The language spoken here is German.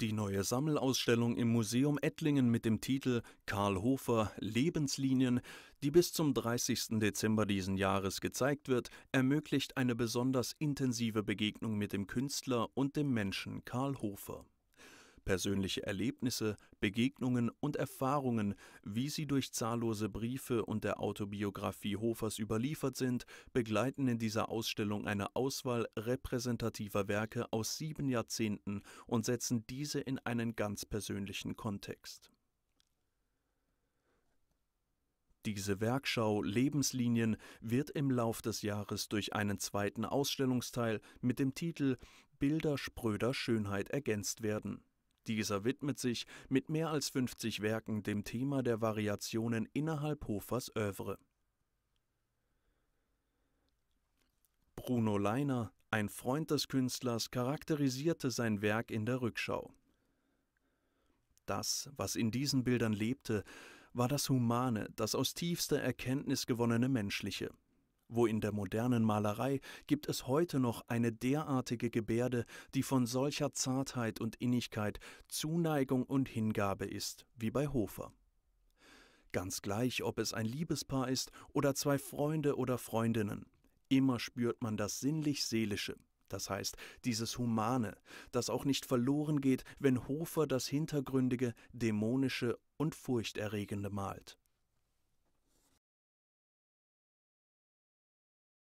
Die neue Sammelausstellung im Museum Ettlingen mit dem Titel Karl Hofer Lebenslinien, die bis zum 30. Dezember diesen Jahres gezeigt wird, ermöglicht eine besonders intensive Begegnung mit dem Künstler und dem Menschen Karl Hofer persönliche Erlebnisse, Begegnungen und Erfahrungen, wie sie durch zahllose Briefe und der Autobiografie Hofers überliefert sind, begleiten in dieser Ausstellung eine Auswahl repräsentativer Werke aus sieben Jahrzehnten und setzen diese in einen ganz persönlichen Kontext. Diese Werkschau Lebenslinien wird im Lauf des Jahres durch einen zweiten Ausstellungsteil mit dem Titel Bilder spröder Schönheit ergänzt werden dieser widmet sich mit mehr als 50 Werken dem Thema der Variationen innerhalb Hofers Œuvre. Bruno Leiner, ein Freund des Künstlers, charakterisierte sein Werk in der Rückschau. Das, was in diesen Bildern lebte, war das Humane, das aus tiefster Erkenntnis gewonnene Menschliche, wo in der modernen Malerei gibt es heute noch eine derartige Gebärde, die von solcher Zartheit und Innigkeit, Zuneigung und Hingabe ist, wie bei Hofer. Ganz gleich, ob es ein Liebespaar ist oder zwei Freunde oder Freundinnen, immer spürt man das sinnlich-seelische, das heißt dieses Humane, das auch nicht verloren geht, wenn Hofer das Hintergründige, Dämonische und Furchterregende malt.